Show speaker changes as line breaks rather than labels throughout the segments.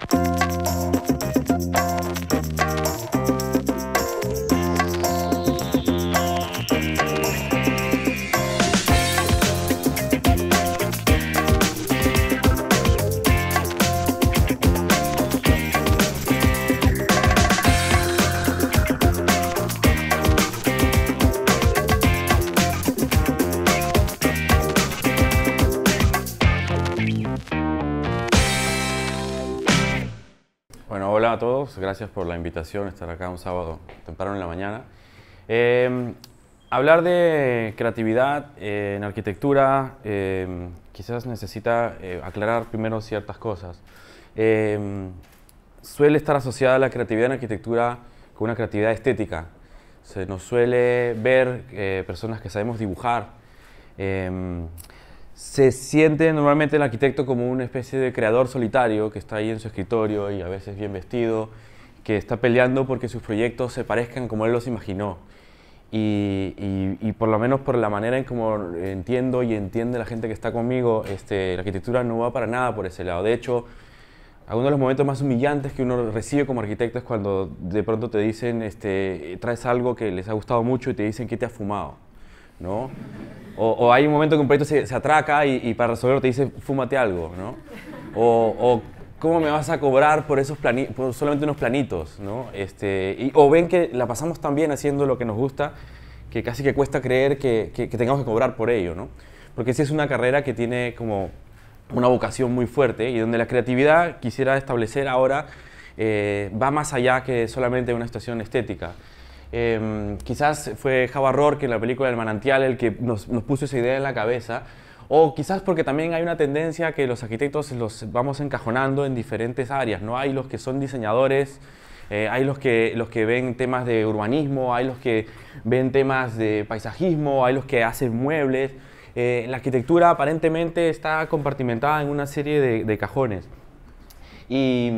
Thank you. gracias por la invitación, estar acá un sábado temprano en la mañana. Em, hablar de creatividad eh, en arquitectura em, quizás necesita eh, aclarar primero ciertas cosas. Em, suele estar asociada la creatividad en arquitectura con una creatividad estética. Se nos suele ver eh, personas que sabemos dibujar. se siente normalmente el arquitecto como una especie de creador solitario que está ahí en su escritorio y a veces bien vestido que está peleando porque sus proyectos se parezcan como él los imaginó. Y, por lo menos por la manera en como entiendo y entiende la gente que está conmigo, este, la arquitectura no va para nada por ese lado. De hecho, uno de los momentos más humillantes que uno recibe como arquitecto es cuando de pronto te dicen, este, traes algo que les ha gustado mucho y te dicen que te ha fumado. ¿no? O, hay un momento que un proyecto se, atraca y, para resolverlo te dice, fúmate algo. ¿no? o ¿cómo me vas a cobrar por esos planitos, solamente unos planitos? ¿no? Este, o ven que la pasamos tan bien haciendo lo que nos gusta que casi que cuesta creer que, que, tengamos que cobrar por ello, ¿no? Porque si es una carrera que tiene como una vocación muy fuerte y donde la creatividad quisiera establecer ahora eh, va más allá que solamente una situación estética. Em, quizás fue Java Rohr que en la película El Manantial el que nos, nos puso esa idea en la cabeza, o quizás porque también hay una tendencia que los arquitectos los vamos encajonando en diferentes áreas, ¿no? Hay los que son diseñadores, eh, hay los que, los que ven temas de urbanismo, hay los que ven temas de paisajismo, hay los que hacen muebles. Eh, la arquitectura aparentemente está compartimentada en una serie de, cajones. Y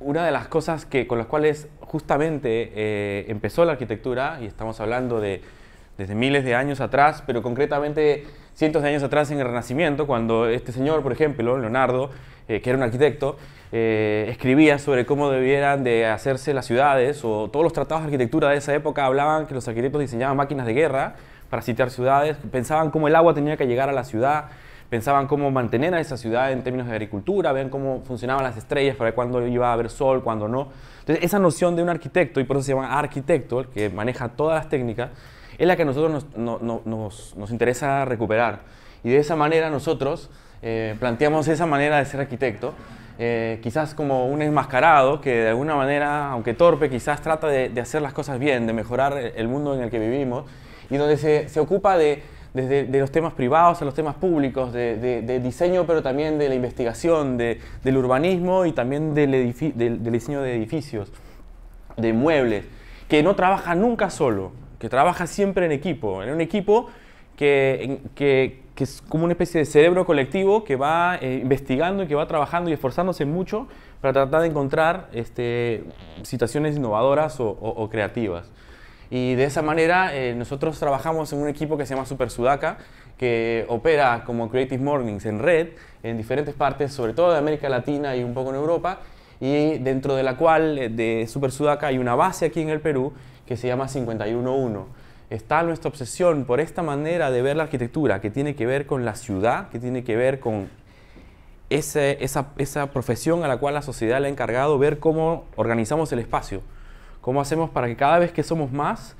una de las cosas que, con las cuales justamente eh, empezó la arquitectura, y estamos hablando desde miles de años atrás, pero concretamente cientos de años atrás en el Renacimiento, cuando este señor, por ejemplo, Leonardo, eh, que era un arquitecto, eh, escribía sobre cómo debieran de hacerse las ciudades, o todos los tratados de arquitectura de esa época hablaban que los arquitectos diseñaban máquinas de guerra para sitiar ciudades, pensaban cómo el agua tenía que llegar a la ciudad, pensaban cómo mantener a esa ciudad en términos de agricultura, vean cómo funcionaban las estrellas, para cuándo iba a haber sol, cuándo no. Entonces, esa noción de un arquitecto, y por eso se llama arquitecto, el que maneja todas las técnicas, es la que a nosotros nos, interesa recuperar. Y de esa manera nosotros eh, planteamos esa manera de ser arquitecto, eh, quizás como un enmascarado que de alguna manera, aunque torpe, quizás trata de, hacer las cosas bien, de mejorar el mundo en el que vivimos y donde se, ocupa de, los temas privados a los temas públicos, de, diseño, pero también de la investigación, del urbanismo y también del, diseño de edificios, de muebles, que no trabaja nunca solo que trabaja siempre en equipo, en un equipo que, es como una especie de cerebro colectivo que va eh, investigando y que va trabajando y esforzándose mucho para tratar de encontrar este, situaciones innovadoras o, creativas. Y de esa manera eh, nosotros trabajamos en un equipo que se llama Super Sudaca, que opera como Creative Mornings en red en diferentes partes, sobre todo de América Latina y un poco en Europa, y dentro de la cual eh, de Super Sudaca hay una base aquí en el Perú que se llama 511. Está nuestra obsesión por esta manera de ver la arquitectura, que tiene que ver con la ciudad, que tiene que ver con esa, profesión a la cual la sociedad le ha encargado ver cómo organizamos el espacio, cómo hacemos para que cada vez que somos más,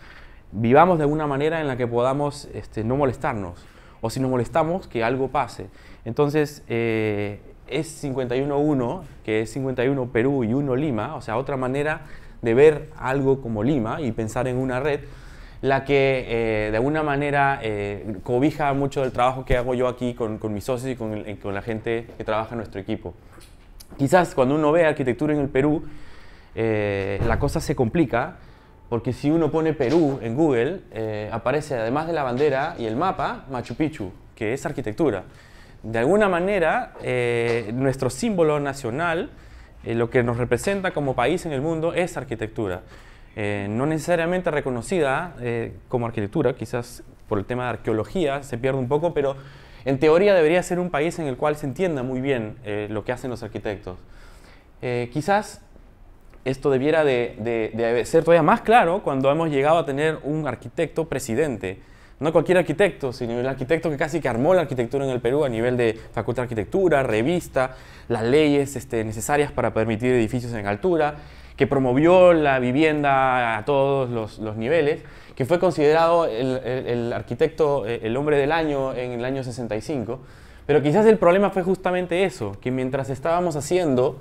vivamos de una manera en la que podamos este, no molestarnos, o si nos molestamos, que algo pase. Entonces, eh, es 51.1, que es 51 Perú y 1 Lima, o sea, otra manera de ver algo como Lima y pensar en una red, la que eh, de alguna manera eh, cobija mucho del trabajo que hago yo aquí con, mis socios y eh, con, la gente que trabaja en nuestro equipo. Quizás cuando uno ve arquitectura en el Perú, la cosa se complica, porque si uno pone Perú en Google, aparece además de la bandera y el mapa, Machu Picchu, que es arquitectura. De alguna manera, nuestro símbolo nacional eh, lo que nos representa como país en el mundo es arquitectura. Eh, no necesariamente reconocida eh, como arquitectura, quizás por el tema de arqueología se pierde un poco, pero en teoría debería ser un país en el cual se entienda muy bien lo que hacen los arquitectos. quizás esto debiera de ser todavía más claro cuando hemos llegado a tener un arquitecto presidente no cualquier arquitecto, sino el arquitecto que casi que armó la arquitectura en el Perú a nivel de Facultad de Arquitectura, revista, las leyes este, necesarias para permitir edificios en altura, que promovió la vivienda a todos los, niveles, que fue considerado el, el arquitecto, eh, el hombre del año en el año 65. Pero quizás el problema fue justamente eso, que mientras estábamos haciendo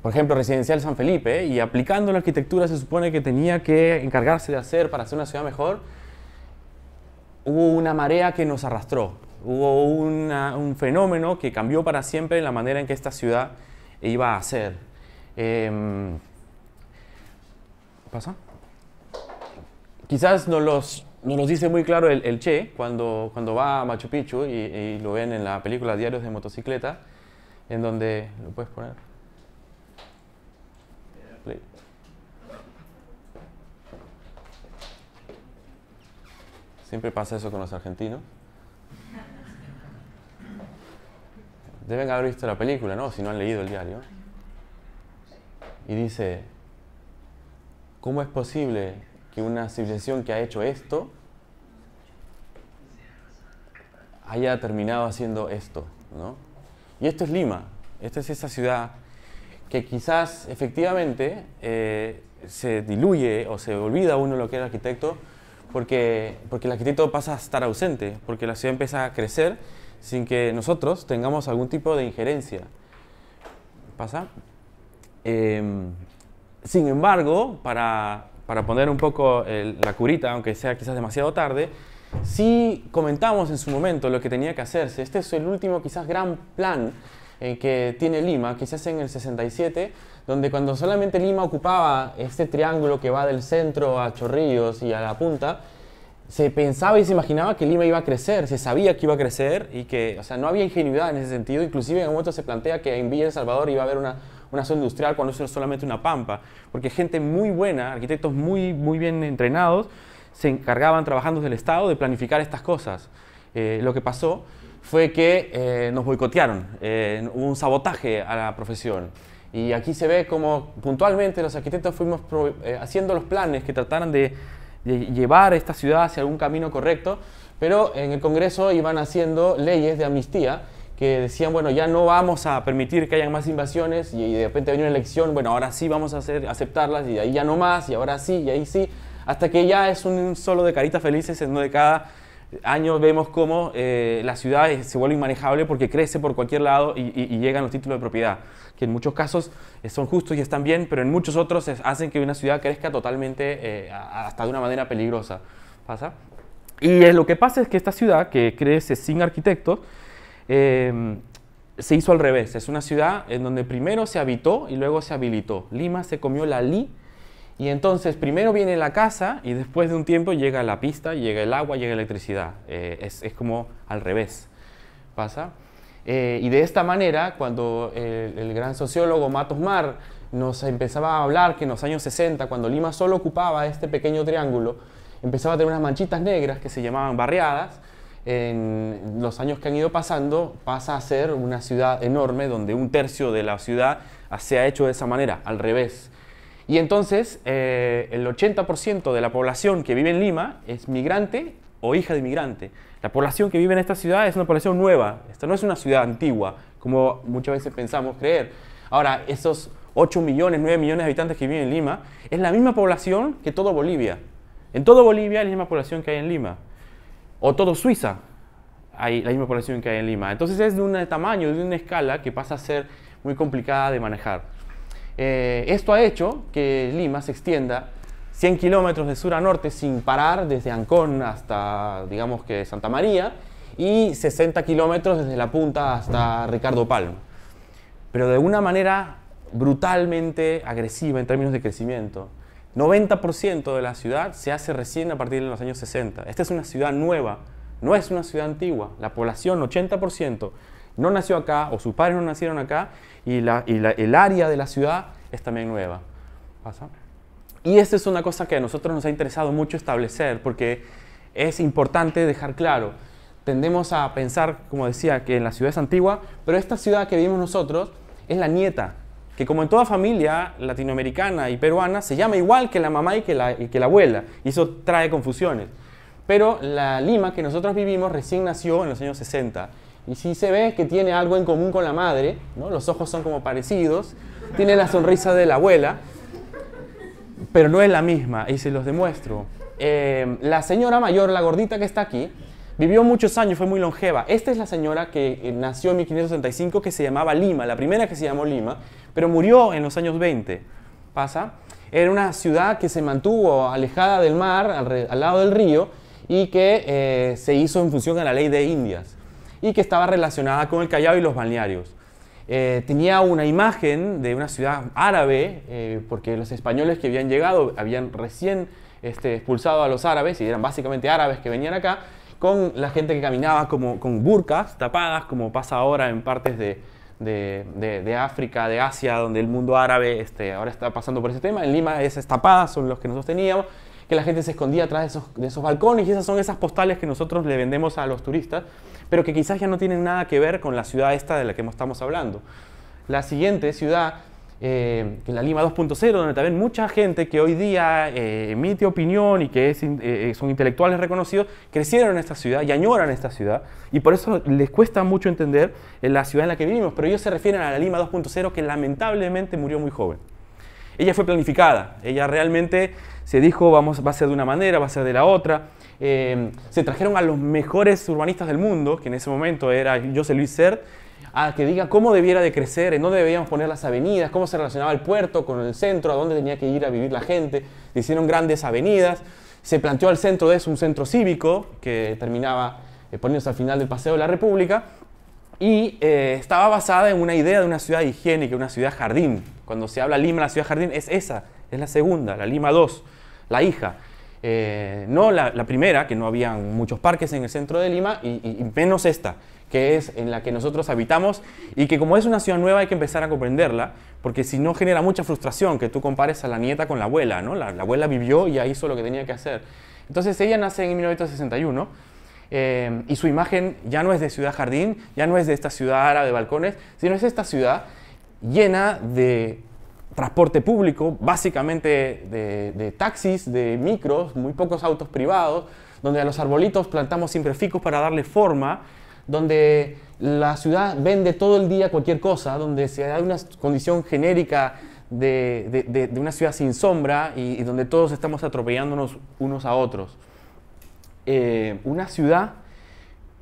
por ejemplo, Residencial San Felipe, eh, y aplicando la arquitectura se supone que tenía que encargarse de hacer para hacer una ciudad mejor, hubo una marea que nos arrastró, hubo un fenómeno que cambió para siempre la manera en que esta ciudad iba a ser. Em, ¿Pasa? Quizás nos los, nos los dice muy claro el, Che cuando, cuando va a Machu Picchu y, lo ven en la película Diarios de Motocicleta, en donde, ¿lo puedes poner? Siempre pasa eso con los argentinos. Deben haber visto la película, ¿no? Si no han leído el diario. Y dice, ¿cómo es posible que una civilización que ha hecho esto haya terminado haciendo esto? ¿no? Y esto es Lima, esta es esa ciudad que quizás efectivamente eh, se diluye o se olvida uno lo que era arquitecto, porque, porque el arquitecto pasa a estar ausente, porque la ciudad empieza a crecer sin que nosotros tengamos algún tipo de injerencia. ¿Pasa? Em, sin embargo, para, para, poner un poco la curita, aunque sea quizás demasiado tarde, sí comentamos en su momento lo que tenía que hacerse. Este es el último quizás gran plan eh, que tiene Lima, quizás en el 67 donde cuando solamente Lima ocupaba este triángulo que va del centro a Chorrillos y a la punta, se pensaba y se imaginaba que Lima iba a crecer, se sabía que iba a crecer y que, o sea, no había ingenuidad en ese sentido, inclusive en un momento se plantea que en Villa El Salvador iba a haber una, zona industrial cuando eso era solamente una pampa, porque gente muy buena, arquitectos muy, muy bien entrenados, se encargaban trabajando desde el Estado de planificar estas cosas. Eh, lo que pasó fue que eh, nos boicotearon, eh, hubo un sabotaje a la profesión. Y aquí se ve como puntualmente los arquitectos fuimos eh, haciendo los planes que trataran de, llevar esta ciudad hacia algún camino correcto, pero en el Congreso iban haciendo leyes de amnistía que decían, bueno, ya no vamos a permitir que hayan más invasiones y, de repente viene una elección, bueno, ahora sí vamos a hacer, aceptarlas y de ahí ya no más, y ahora sí, y ahí sí, hasta que ya es un solo de caritas felices en de cada años vemos cómo eh, la ciudad se vuelve inmanejable porque crece por cualquier lado y, llegan los títulos de propiedad, que en muchos casos eh, son justos y están bien, pero en muchos otros hacen que una ciudad crezca totalmente, eh, hasta de una manera peligrosa. ¿Pasa? Y lo que pasa es que esta ciudad, que crece sin arquitectos, em, se hizo al revés. Es una ciudad en donde primero se habitó y luego se habilitó. Lima se comió la li y entonces primero viene la casa y después de un tiempo llega la pista, llega el agua, llega la electricidad. Eh, es, como al revés. ¿Pasa? Eh, y de esta manera, cuando el, el, gran sociólogo Matos Mar nos empezaba a hablar que en los años 60, cuando Lima solo ocupaba este pequeño triángulo, empezaba a tener unas manchitas negras que se llamaban barriadas, en los años que han ido pasando pasa a ser una ciudad enorme donde un tercio de la ciudad se ha hecho de esa manera, al revés. Y entonces eh, el 80% de la población que vive en Lima es migrante o hija de migrante. La población que vive en esta ciudad es una población nueva, esta no es una ciudad antigua, como muchas veces pensamos creer. Ahora, esos 8 millones, 9 millones de habitantes que viven en Lima, es la misma población que todo Bolivia. En todo Bolivia hay la misma población que hay en Lima. O todo Suiza hay la misma población que hay en Lima. Entonces es de un tamaño, de una escala que pasa a ser muy complicada de manejar. Eh, esto ha hecho que Lima se extienda 100 kilómetros de sur a norte sin parar, desde Ancón hasta, digamos que Santa María, y 60 kilómetros desde la punta hasta Ricardo Palma. Pero de una manera brutalmente agresiva en términos de crecimiento. 90% de la ciudad se hace recién a partir de los años 60. Esta es una ciudad nueva, no es una ciudad antigua. La población, 80%, no nació acá o sus padres no nacieron acá y, el área de la ciudad es también nueva. Y esta es una cosa que a nosotros nos ha interesado mucho establecer porque es importante dejar claro. Tendemos a pensar, como decía, que en la ciudad es antigua, pero esta ciudad que vivimos nosotros es la nieta, que como en toda familia latinoamericana y peruana se llama igual que la mamá y que la, y que la abuela, y eso trae confusiones. Pero la Lima que nosotros vivimos recién nació en los años 60 y sí se ve que tiene algo en común con la madre, los ojos son como parecidos, tiene la sonrisa de la abuela, pero no es la misma, y se los demuestro. Eh, la señora mayor, la gordita que está aquí, vivió muchos años, fue muy longeva. Esta es la señora que eh, nació en 1565, que se llamaba Lima, la primera que se llamó Lima, pero murió en los años 20. ¿Pasa? Era una ciudad que se mantuvo alejada del mar, al, lado del río, y que eh, se hizo en función a la ley de Indias y que estaba relacionada con el Callao y los balnearios. Eh, tenía una imagen de una ciudad árabe, eh, porque los españoles que habían llegado habían recién este, expulsado a los árabes, y eran básicamente árabes que venían acá, con la gente que caminaba como, con burcas tapadas, como pasa ahora en partes de, de, de, África, de Asia, donde el mundo árabe este, ahora está pasando por ese tema. En Lima esas tapadas son los que nosotros teníamos que la gente se escondía atrás de esos, balcones y esas son esas postales que nosotros le vendemos a los turistas, pero que quizás ya no tienen nada que ver con la ciudad esta de la que estamos hablando. La siguiente ciudad eh, la Lima 2.0, donde también mucha gente que hoy día eh, emite opinión y que eh, eh, son intelectuales reconocidos, crecieron en esta ciudad y añoran esta ciudad. Y por eso les cuesta mucho entender la ciudad en la que vivimos. Pero ellos se refieren a la Lima 2.0 que lamentablemente murió muy joven. Ella fue planificada, ella realmente se dijo, vamos, va a ser de una manera, va a ser de la otra. Eh, se trajeron a los mejores urbanistas del mundo, que en ese momento era José Luis Sert, a que diga cómo debiera de crecer, en dónde debíamos poner las avenidas, cómo se relacionaba el puerto con el centro, a dónde tenía que ir a vivir la gente. hicieron grandes avenidas. Se planteó al centro de eso un centro cívico que terminaba eh, poniéndose al final del Paseo de la República y eh, estaba basada en una idea de una ciudad higiénica, una ciudad jardín. Cuando se habla Lima, la ciudad jardín, es esa, es la segunda, la Lima 2, la hija. Eh, no la, primera, que no habían muchos parques en el centro de Lima, y, menos esta, que es en la que nosotros habitamos, y que como es una ciudad nueva hay que empezar a comprenderla, porque si no genera mucha frustración que tú compares a la nieta con la abuela, ¿no? La, la abuela vivió y ya hizo lo que tenía que hacer. Entonces ella nace en 1961 Em, y su imagen ya no es de ciudad jardín, ya no es de esta ciudad árabe de balcones, sino es esta ciudad llena de transporte público, básicamente de, taxis, de micros, muy pocos autos privados, donde a los arbolitos plantamos siempre ficus para darle forma, donde la ciudad vende todo el día cualquier cosa, donde se da una condición genérica de, una ciudad sin sombra y donde todos estamos atropellándonos unos a otros. Eh, una ciudad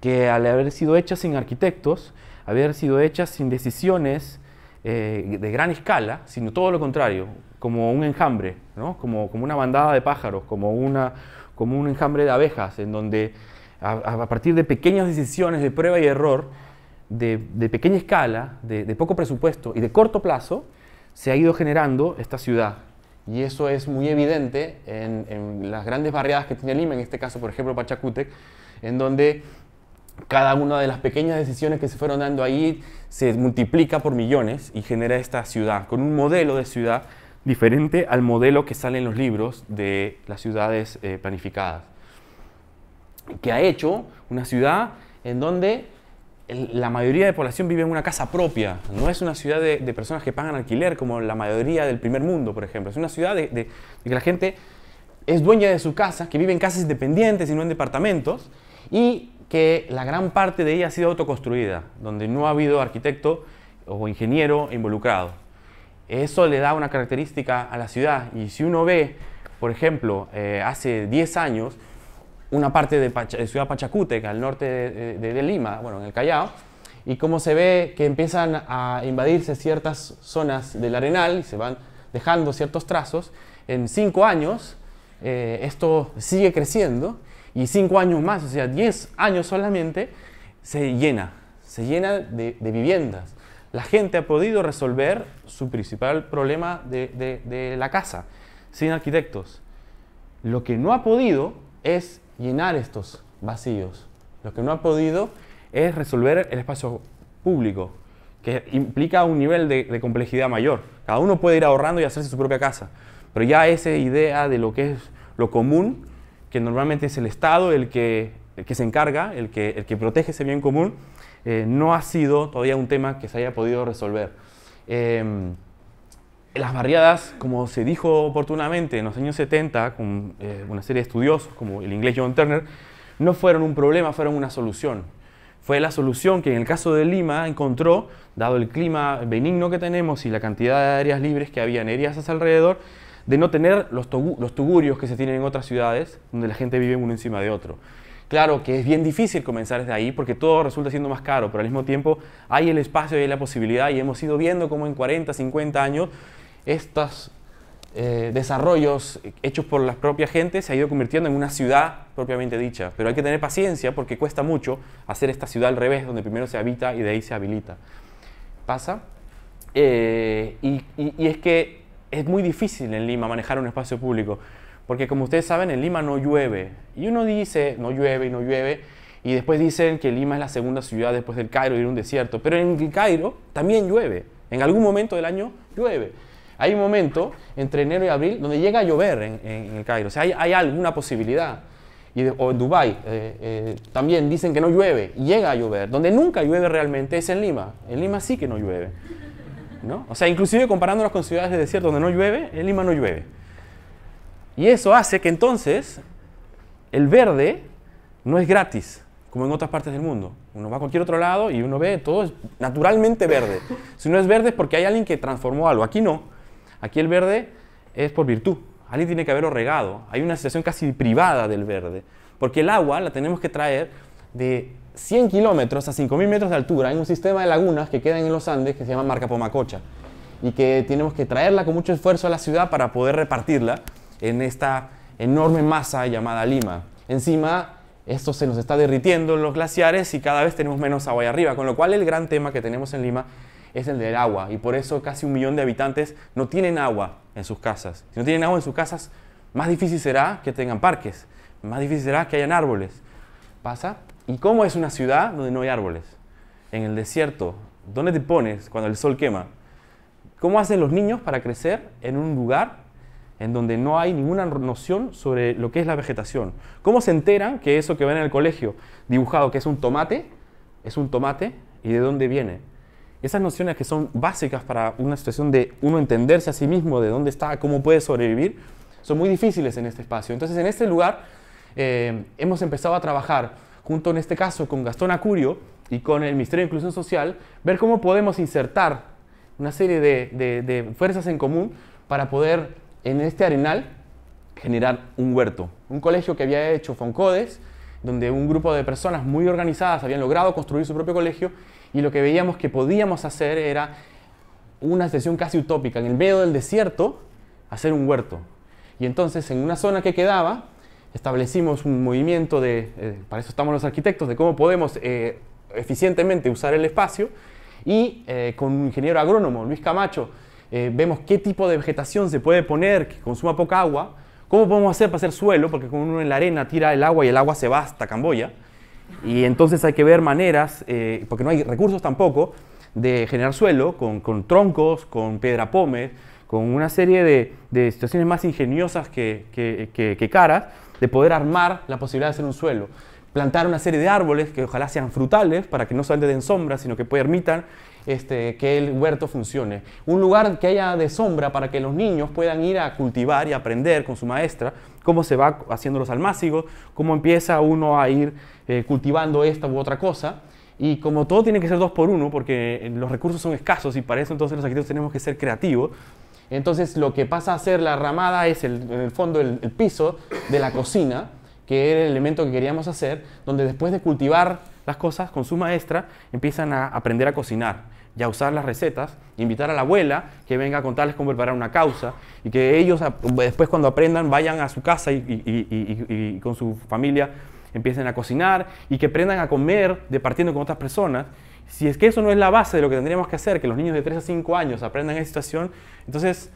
que al haber sido hecha sin arquitectos, haber sido hecha sin decisiones eh, de gran escala, sino todo lo contrario, como un enjambre, como, una bandada de pájaros, como, una, como un enjambre de abejas, en donde a, partir de pequeñas decisiones de prueba y error, de, pequeña escala, de poco presupuesto y de corto plazo, se ha ido generando esta ciudad, y eso es muy evidente en, las grandes barriadas que tiene Lima, en este caso, por ejemplo, Pachacútec, en donde cada una de las pequeñas decisiones que se fueron dando ahí se multiplica por millones y genera esta ciudad, con un modelo de ciudad diferente al modelo que sale en los libros de las ciudades eh, planificadas, que ha hecho una ciudad en donde la mayoría de población vive en una casa propia, no es una ciudad de, personas que pagan alquiler como la mayoría del primer mundo, por ejemplo. Es una ciudad de, que la gente es dueña de su casa, que vive en casas independientes y no en departamentos, y que la gran parte de ella ha sido autoconstruida, donde no ha habido arquitecto o ingeniero involucrado. Eso le da una característica a la ciudad y si uno ve, por ejemplo, eh, hace 10 años, una parte de, Ciudad Pachacúteca, al norte de, Lima, bueno, en el Callao, y cómo se ve que empiezan a invadirse ciertas zonas del arenal y se van dejando ciertos trazos. En cinco años eh, esto sigue creciendo y cinco años más, o sea, diez años solamente, se llena, se llena de, viviendas. La gente ha podido resolver su principal problema de, de la casa sin arquitectos. Lo que no ha podido es llenar estos vacíos. Lo que no ha podido es resolver el espacio público, que implica un nivel de, complejidad mayor. Cada uno puede ir ahorrando y hacerse su propia casa, pero ya esa idea de lo que es lo común, que normalmente es el Estado el que, se encarga, el que, el que protege ese bien común, eh, no ha sido todavía un tema que se haya podido resolver. Em, las barriadas, como se dijo oportunamente en los años 70, con eh, una serie de estudiosos como el inglés John Turner, no fueron un problema, fueron una solución. Fue la solución que en el caso de Lima encontró, dado el clima benigno que tenemos y la cantidad de áreas libres que había en áreas alrededor, de no tener los, tugurios que se tienen en otras ciudades, donde la gente vive uno encima de otro. Claro que es bien difícil comenzar desde ahí porque todo resulta siendo más caro, pero al mismo tiempo hay el espacio y hay la posibilidad y hemos ido viendo cómo en 40, 50 años estos eh, desarrollos hechos por la propia gente se ha ido convirtiendo en una ciudad propiamente dicha. Pero hay que tener paciencia porque cuesta mucho hacer esta ciudad al revés, donde primero se habita y de ahí se habilita. ¿Pasa? Eh, y, es que es muy difícil en Lima manejar un espacio público, porque como ustedes saben, en Lima no llueve. Y uno dice, no llueve y no llueve, y después dicen que Lima es la segunda ciudad después del Cairo y era un desierto. Pero en el Cairo también llueve. En algún momento del año llueve. Hay un momento entre enero y abril donde llega a llover en, el Cairo. O sea, hay, alguna posibilidad. Y o en Dubái eh, eh, también dicen que no llueve llega a llover. Donde nunca llueve realmente es en Lima. En Lima sí que no llueve. ¿no? O sea, inclusive comparándonos con ciudades de desierto donde no llueve, en Lima no llueve. Y eso hace que entonces el verde no es gratis, como en otras partes del mundo. Uno va a cualquier otro lado y uno ve todo es naturalmente verde. Si no es verde es porque hay alguien que transformó algo. Aquí no. Aquí el verde es por virtud. Alguien tiene que haberlo regado. Hay una situación casi privada del verde. Porque el agua la tenemos que traer de 100 kilómetros a 5.000 metros de altura en un sistema de lagunas que quedan en los Andes que se llama Marca Pomacocha. Y que tenemos que traerla con mucho esfuerzo a la ciudad para poder repartirla en esta enorme masa llamada Lima. Encima, esto se nos está derritiendo en los glaciares y cada vez tenemos menos agua ahí arriba, con lo cual el gran tema que tenemos en Lima es el del agua. Y por eso casi un millón de habitantes no tienen agua en sus casas. Si no tienen agua en sus casas, más difícil será que tengan parques, más difícil será que hayan árboles. ¿Pasa? ¿Y cómo es una ciudad donde no hay árboles? En el desierto. ¿Dónde te pones cuando el sol quema? ¿Cómo hacen los niños para crecer en un lugar en donde no hay ninguna noción sobre lo que es la vegetación? ¿Cómo se enteran que eso que ven en el colegio dibujado, que es un tomate, es un tomate y de dónde viene? esas nociones que son básicas para una situación de uno entenderse a sí mismo, de dónde está, cómo puede sobrevivir, son muy difíciles en este espacio. Entonces, en este lugar eh, hemos empezado a trabajar, junto en este caso con Gastón Acurio y con el Ministerio de Inclusión Social, ver cómo podemos insertar una serie de, de fuerzas en común para poder en este arenal generar un huerto. Un colegio que había hecho Foncodes, donde un grupo de personas muy organizadas habían logrado construir su propio colegio y lo que veíamos que podíamos hacer era una sesión casi utópica, en el medio del desierto, hacer un huerto. Y entonces en una zona que quedaba, establecimos un movimiento de, eh, para eso estamos los arquitectos, de cómo podemos eh, eficientemente usar el espacio. Y eh, con un ingeniero agrónomo, Luis Camacho, vemos qué tipo de vegetación se puede poner que consuma poca agua, cómo podemos hacer para hacer suelo, porque con uno en la arena tira el agua y el agua se va hasta Camboya. Y entonces hay que ver maneras, eh, porque no hay recursos tampoco, de generar suelo con, troncos, con piedra pómez, con una serie de, situaciones más ingeniosas que, que caras, de poder armar la posibilidad de hacer un suelo plantar una serie de árboles que ojalá sean frutales para que no solamente den sombra, sino que permitan este, que el huerto funcione. Un lugar que haya de sombra para que los niños puedan ir a cultivar y aprender con su maestra cómo se va haciendo los almácigos, cómo empieza uno a ir eh, cultivando esta u otra cosa. Y como todo tiene que ser dos por uno, porque eh, los recursos son escasos y para eso entonces los arquitectos tenemos que ser creativos, entonces lo que pasa a ser la ramada es el, fondo el piso de la cocina que era el elemento que queríamos hacer, donde después de cultivar las cosas con su maestra, empiezan a aprender a cocinar y a usar las recetas, invitar a la abuela que venga a contarles cómo preparar una causa y que ellos después cuando aprendan vayan a su casa y, con su familia empiecen a cocinar y que aprendan a comer departiendo con otras personas. Si es que eso no es la base de lo que tendríamos que hacer, que los niños de 3 a 5 años aprendan esa situación, entonces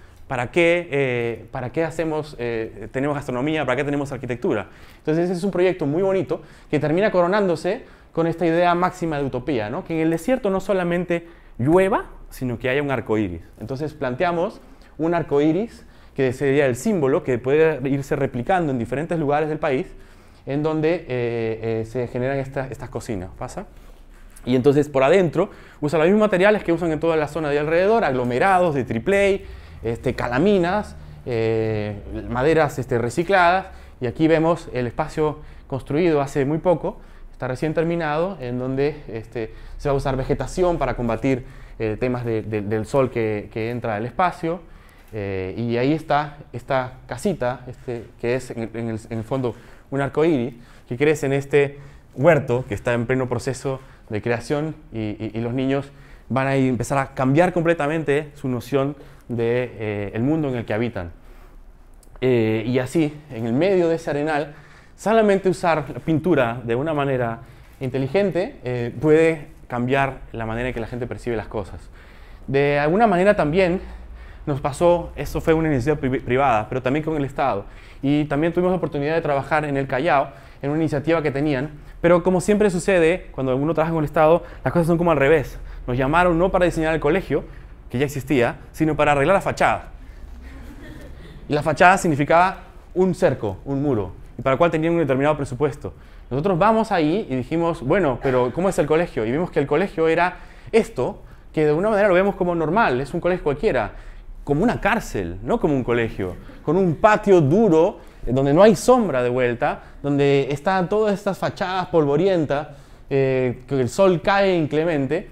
eh, ¿Para qué, hacemos, eh, tenemos gastronomía? ¿Para qué tenemos arquitectura? Entonces ese es un proyecto muy bonito que termina coronándose con esta idea máxima de utopía, ¿no? que en el desierto no solamente llueva, sino que haya un arco iris. Entonces planteamos un arco iris que sería el símbolo que puede irse replicando en diferentes lugares del país en donde eh, se generan estas cocinas. ¿Pasa? Y entonces por adentro usa los mismos materiales que usan en toda la zona de alrededor, aglomerados de triple este, calaminas, eh, maderas este, recicladas. Y aquí vemos el espacio construido hace muy poco, está recién terminado, en donde este, se va a usar vegetación para combatir eh, temas del sol que, entra al espacio. Eh, y ahí está esta casita, que es en, el, fondo un arco iris, que crece en este huerto que está en pleno proceso de creación y, y los niños van a empezar a cambiar completamente su noción del de, eh, el mundo en el que habitan. Eh, y así, en el medio de ese arenal, solamente usar la pintura de una manera inteligente eh, puede cambiar la manera en que la gente percibe las cosas. De alguna manera también nos pasó, eso fue una iniciativa privada, pero también con el Estado. Y también tuvimos la oportunidad de trabajar en el Callao, en una iniciativa que tenían. Pero como siempre sucede, cuando uno trabaja con el Estado, las cosas son como al revés. Nos llamaron no para diseñar el colegio, que ya existía, sino para arreglar la fachada. Y la fachada significaba un cerco, un muro, y para el cual tenían un determinado presupuesto. Nosotros vamos ahí y dijimos, bueno, pero ¿cómo es el colegio? Y vimos que el colegio era esto, que de una manera lo vemos como normal, es un colegio cualquiera, como una cárcel, no como un colegio, con un patio duro donde no hay sombra de vuelta, donde están todas estas fachadas polvorientas, eh, que el sol cae inclemente,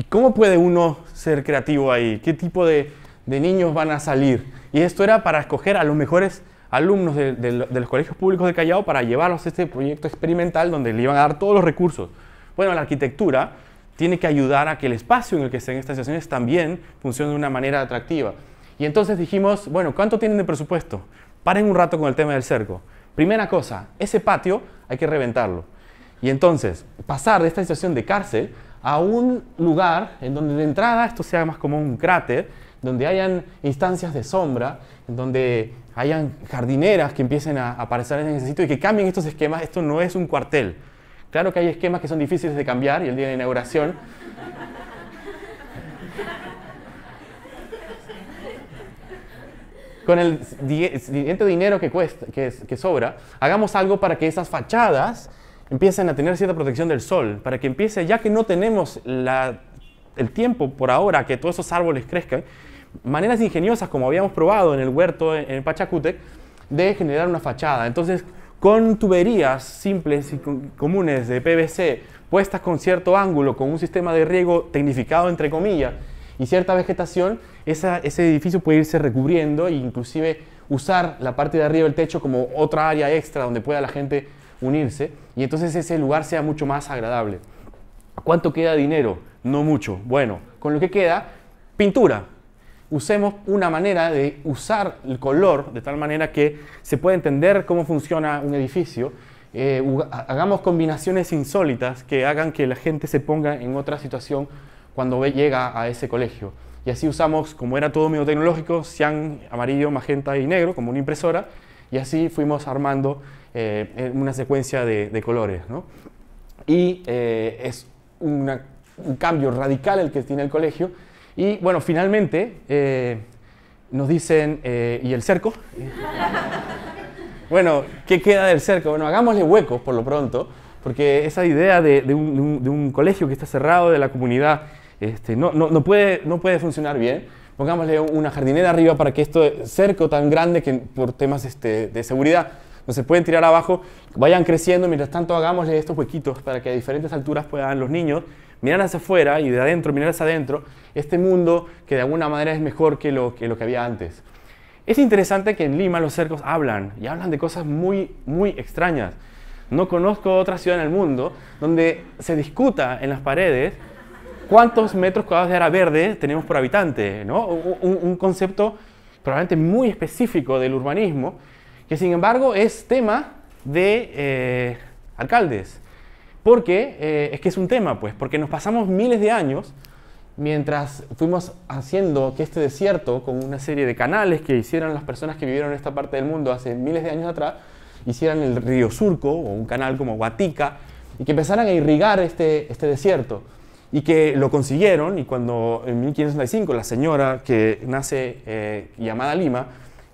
¿Y ¿Cómo puede uno ser creativo ahí? ¿Qué tipo de, niños van a salir? Y esto era para escoger a los mejores alumnos de, los colegios públicos de Callao para llevarlos a este proyecto experimental donde le iban a dar todos los recursos. Bueno, la arquitectura tiene que ayudar a que el espacio en el que estén estas estaciones también funcione de una manera atractiva. Y entonces dijimos, bueno, ¿cuánto tienen de presupuesto? Paren un rato con el tema del cerco. Primera cosa, ese patio hay que reventarlo. Y entonces, pasar de esta situación de cárcel a un lugar en donde de entrada esto sea más como un cráter, donde hayan instancias de sombra, en donde hayan jardineras que empiecen a aparecer en ese sitio y que cambien estos esquemas. Esto no es un cuartel. Claro que hay esquemas que son difíciles de cambiar y el día de inauguración. Con el siguiente dinero que, cuesta, que, que sobra, hagamos algo para que esas fachadas empiezan a tener cierta protección del sol, para que empiece, ya que no tenemos el tiempo por ahora que todos esos árboles crezcan, maneras ingeniosas, como habíamos probado en el huerto, en el Pachacútec, de generar una fachada. Entonces, con tuberías simples y comunes de PVC puestas con cierto ángulo, con un sistema de riego tecnificado, entre comillas, y cierta vegetación, ese edificio puede irse recubriendo e inclusive usar la parte de arriba del techo como otra área extra donde pueda la gente unirse y entonces ese lugar sea mucho más agradable. ¿Cuánto queda dinero? No mucho. Bueno, con lo que queda, pintura. Usemos una manera de usar el color de tal manera que se pueda entender cómo funciona un edificio. Eh, hagamos combinaciones insólitas que hagan que la gente se ponga en otra situación cuando llega a ese colegio. Y así usamos, como era todo medio tecnológico, cian, amarillo, magenta y negro, como una impresora, y así fuimos armando eh, una secuencia de, colores. ¿no? Y eh, es un cambio radical el que tiene el colegio. Y bueno, finalmente eh, nos dicen, eh, ¿y el cerco? bueno, ¿qué queda del cerco? Bueno, hagámosle huecos por lo pronto, porque esa idea de, un, colegio que está cerrado de la comunidad este, no, no, puede, no puede funcionar bien pongámosle una jardinera arriba para que esto cerco tan grande que por temas este, de seguridad no se pueden tirar abajo, vayan creciendo, mientras tanto hagámosle estos huequitos para que a diferentes alturas puedan los niños mirar hacia afuera y de adentro, mirar hacia adentro, este mundo que de alguna manera es mejor que lo que, lo había antes. Es interesante que en Lima los cercos hablan y hablan de cosas muy, muy extrañas. No conozco otra ciudad en el mundo donde se discuta en las paredes cuántos metros cuadrados de área verde tenemos por habitante, un concepto probablemente muy específico del urbanismo que sin embargo es tema de eh, alcaldes. Porque eh, es que es un tema, pues, porque nos pasamos miles de años mientras fuimos haciendo que este desierto, con una serie de canales que hicieron las personas que vivieron en esta parte del mundo hace miles de años atrás, hicieran el río Surco o un canal como guatica y que empezaran a irrigar este, este, desierto. Y que lo consiguieron, y cuando en 1565 la señora que nace eh, llamada Lima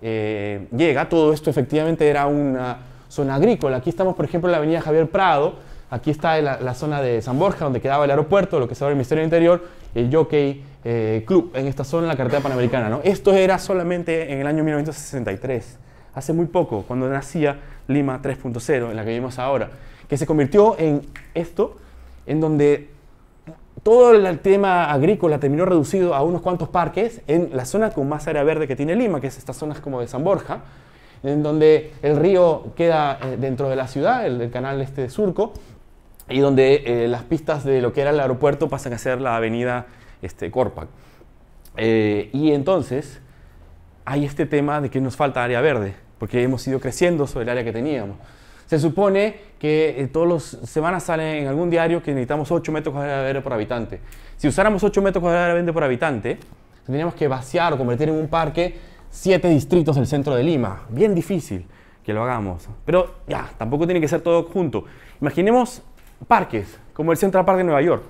eh, llega. Todo esto efectivamente era una zona agrícola. Aquí estamos, por ejemplo, en la avenida Javier Prado. Aquí está la, zona de San Borja, donde quedaba el aeropuerto, lo que es ahora el Ministerio del Interior, el Jockey eh, Club, en esta zona, en la carretera panamericana. ¿no? Esto era solamente en el año 1963, hace muy poco, cuando nacía Lima 3.0, en la que vivimos ahora, que se convirtió en esto, en donde todo el tema agrícola terminó reducido a unos cuantos parques en la zona con más área verde que tiene Lima, que es estas zonas como de San Borja, en donde el río queda eh, dentro de la ciudad, el, canal este de Surco, y donde eh, las pistas de lo que era el aeropuerto pasan a ser la avenida este, Corpac. Eh, y entonces hay este tema de que nos falta área verde, porque hemos ido creciendo sobre el área que teníamos. Se supone que eh, todos todas las semanas sale en algún diario que necesitamos 8 metros cuadrados de aire por habitante. Si usáramos 8 metros cuadrados de por habitante, tendríamos que vaciar o convertir en un parque 7 distritos del centro de Lima. Bien difícil que lo hagamos. Pero ya, tampoco tiene que ser todo junto. Imaginemos parques, como el Central Park de Nueva York,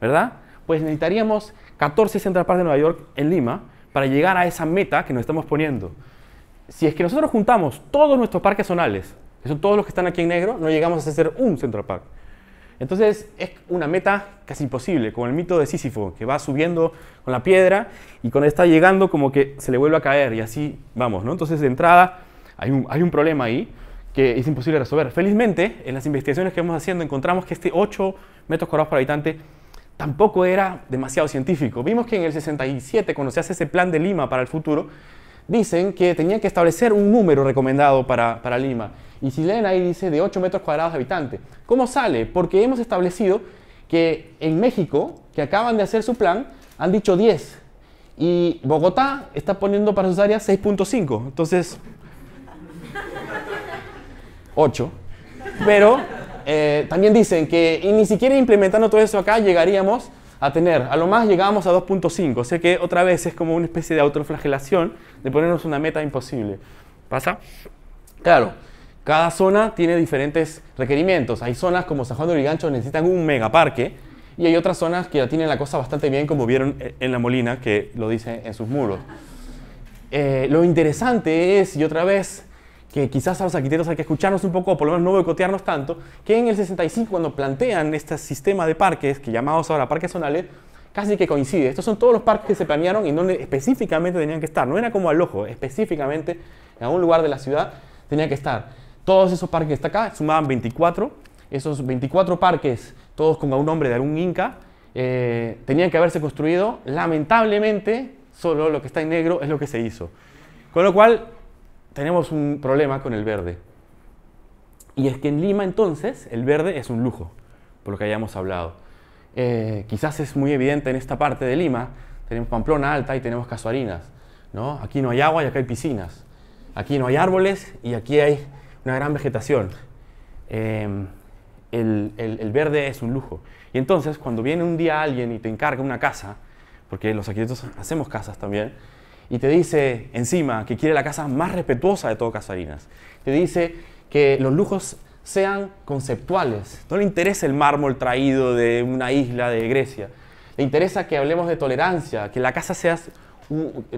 ¿verdad? Pues necesitaríamos 14 Central Park de Nueva York en Lima para llegar a esa meta que nos estamos poniendo. Si es que nosotros juntamos todos nuestros parques zonales, son todos los que están aquí en negro, no llegamos a hacer un Central Park. Entonces es una meta casi imposible, como el mito de Sísifo, que va subiendo con la piedra y cuando está llegando como que se le vuelve a caer y así vamos, ¿no? Entonces de entrada hay un, hay un problema ahí que es imposible resolver. Felizmente, en las investigaciones que hemos haciendo encontramos que este 8 metros cuadrados por habitante tampoco era demasiado científico. Vimos que en el 67, cuando se hace ese plan de Lima para el futuro, dicen que tenían que establecer un número recomendado para, para Lima. Y si leen ahí dice de 8 metros cuadrados habitante. ¿Cómo sale? Porque hemos establecido que en México, que acaban de hacer su plan, han dicho 10. Y Bogotá está poniendo para sus áreas 6.5. Entonces, 8. Pero eh, también dicen que ni siquiera implementando todo eso acá llegaríamos a tener, a lo más llegábamos a 2.5, o sea que otra vez es como una especie de autoflagelación de ponernos una meta imposible. ¿Pasa? Claro, cada zona tiene diferentes requerimientos. Hay zonas como San Juan de que necesitan un megaparque y hay otras zonas que ya tienen la cosa bastante bien, como vieron e-, en La Molina, que lo dice en sus muros. Eh, lo interesante es, y otra vez, que quizás a los arquitectos hay que escucharnos un poco, por lo menos no boicotearnos tanto, que en el 65 cuando plantean este sistema de parques, que llamados ahora parques zonales, casi que coincide. Estos son todos los parques que se planearon y donde específicamente tenían que estar. No era como al ojo, específicamente en algún lugar de la ciudad tenía que estar. Todos esos parques están acá sumaban 24. Esos 24 parques, todos con un nombre de algún inca, eh, tenían que haberse construido. Lamentablemente, solo lo que está en negro es lo que se hizo. Con lo cual, tenemos un problema con el verde. Y es que en Lima entonces el verde es un lujo, por lo que hayamos hablado. Eh, quizás es muy evidente en esta parte de Lima, tenemos Pamplona Alta y tenemos Casuarinas. ¿no? Aquí no hay agua y acá hay piscinas. Aquí no hay árboles y aquí hay una gran vegetación. Em, el, verde es un lujo. Y entonces, cuando viene un día alguien y te encarga una casa, porque los arquitectos hacemos casas también, y te dice encima que quiere la casa más respetuosa de todo Casarinas, te dice que los lujos sean conceptuales, no le interesa el mármol traído de una isla de Grecia, le interesa que hablemos de tolerancia, que la casa sea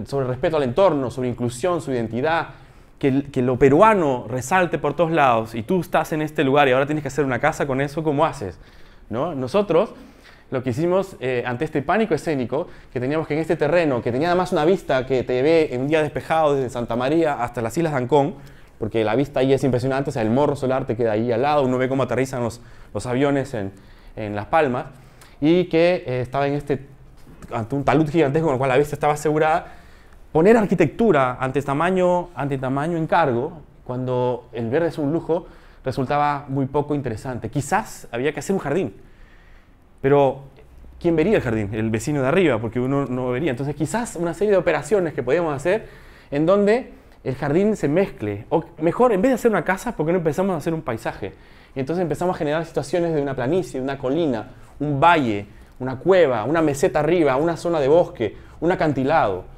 sobre respeto al entorno, sobre inclusión, su identidad, que, lo peruano resalte por todos lados y tú estás en este lugar y ahora tienes que hacer una casa con eso, ¿cómo haces? Nosotros lo que hicimos eh, ante este pánico escénico que teníamos que en este terreno, que tenía además una vista que te ve en un día despejado desde Santa María hasta las Islas de Ancón, porque la vista ahí es impresionante, o sea, el morro solar te queda ahí al lado, uno ve cómo aterrizan los, aviones en, Las Palmas, y que eh, estaba en este, ante un talud gigantesco con el cual la vista estaba asegurada, Poner arquitectura ante tamaño, ante tamaño encargo, cuando el verde es un lujo, resultaba muy poco interesante. Quizás había que hacer un jardín, pero ¿quién vería el jardín? El vecino de arriba, porque uno no vería. Entonces quizás una serie de operaciones que podíamos hacer en donde el jardín se mezcle. O mejor, en vez de hacer una casa, ¿por qué no empezamos a hacer un paisaje? Y entonces empezamos a generar situaciones de una planicie, una colina, un valle, una cueva, una meseta arriba, una zona de bosque, un acantilado.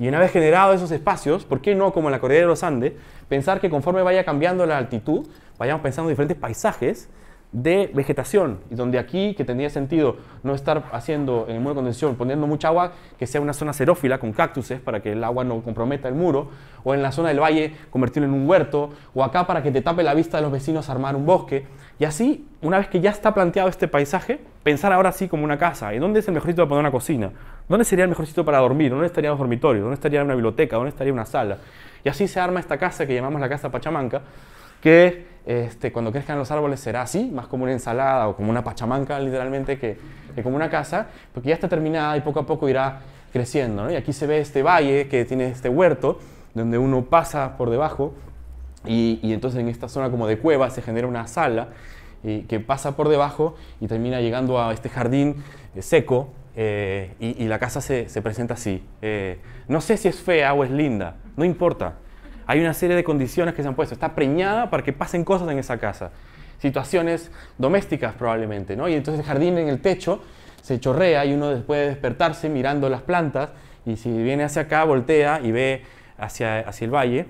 Y una vez generado esos espacios, ¿por qué no, como en la cordillera de los Andes, pensar que conforme vaya cambiando la altitud, vayamos pensando diferentes paisajes de vegetación y donde aquí que tendría sentido no estar haciendo en el muro de contención poniendo mucha agua que sea una zona xerófila con cactuses para que el agua no comprometa el muro o en la zona del valle convertirlo en un huerto o acá para que te tape la vista de los vecinos armar un bosque y así, una vez que ya está planteado este paisaje, pensar ahora sí como una casa. ¿Y dónde es el mejor sitio para poner una cocina? ¿Dónde sería el mejor sitio para dormir? ¿Dónde estarían los dormitorios? ¿Dónde estaría una biblioteca? ¿Dónde estaría una sala? Y así se arma esta casa que llamamos la casa Pachamanca, que este, cuando crezcan los árboles será así, más como una ensalada o como una pachamanca literalmente que, como una casa, porque ya está terminada y poco a poco irá creciendo. Y aquí se ve este valle que tiene este huerto, donde uno pasa por debajo y, entonces en esta zona como de cueva se genera una sala que pasa por debajo y termina llegando a este jardín eh, seco eh, y, la casa se, presenta así. Eh, no sé si es fea o es linda, no importa. Hay una serie de condiciones que se han puesto. Está preñada para que pasen cosas en esa casa. Situaciones domésticas probablemente, ¿no? Y entonces el jardín en el techo se chorrea y uno después de despertarse mirando las plantas y si viene hacia acá voltea y ve hacia el valle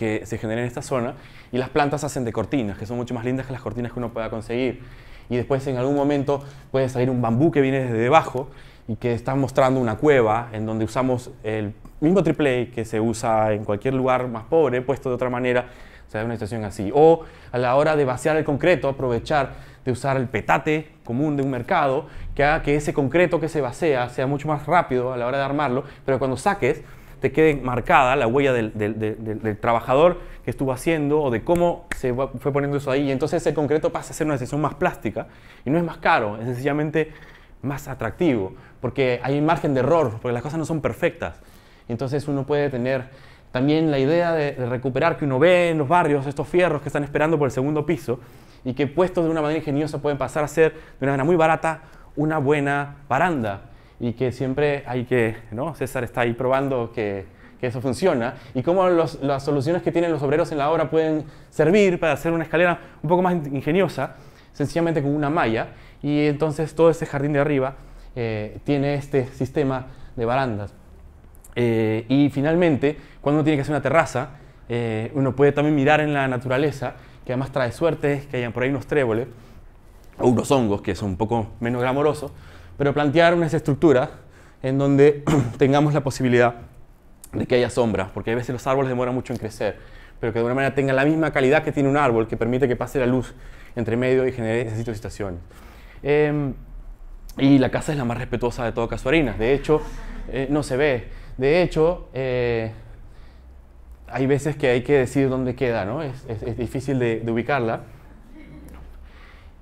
que se genera en esta zona y las plantas hacen de cortinas, que son mucho más lindas que las cortinas que uno pueda conseguir. Y después en algún momento puede salir un bambú que viene desde debajo y que está mostrando una cueva en donde usamos el mismo triple A que se usa en cualquier lugar más pobre, puesto de otra manera, o sea, una situación así. O a la hora de vaciar el concreto, aprovechar de usar el petate común de un mercado, que haga que ese concreto que se vacía sea mucho más rápido a la hora de armarlo, pero cuando saques, te quede marcada la huella del, trabajador que estuvo haciendo o de cómo se fue poniendo eso ahí. Y entonces el concreto pasa a ser una decisión más plástica y no es más caro, es sencillamente más atractivo, porque hay margen de error, porque las cosas no son perfectas. Entonces uno puede tener también la idea de, recuperar que uno ve en los barrios estos fierros que están esperando por el segundo piso y que puestos de una manera ingeniosa pueden pasar a ser de una manera muy barata una buena baranda y que siempre hay que, ¿no? César está ahí probando que, eso funciona y cómo las soluciones que tienen los obreros en la obra pueden servir para hacer una escalera un poco más ingeniosa, sencillamente con una malla y entonces todo ese jardín de arriba eh, tiene este sistema de barandas. Eh, y finalmente, cuando uno tiene que hacer una terraza, eh, uno puede también mirar en la naturaleza, que además trae suerte, que hayan por ahí unos tréboles o unos hongos que son un poco menos glamorosos, pero plantear unas estructuras en donde tengamos la posibilidad de que haya sombra, porque a veces los árboles demoran mucho en crecer, pero que de alguna manera tengan la misma calidad que tiene un árbol, que permite que pase la luz entre medio y genere ese situaciones. Em, y la casa es la más respetuosa de todo caso De hecho, eh, no se ve. De hecho, eh, hay veces que hay que decir dónde queda, ¿no? Es, es, difícil de, de ubicarla.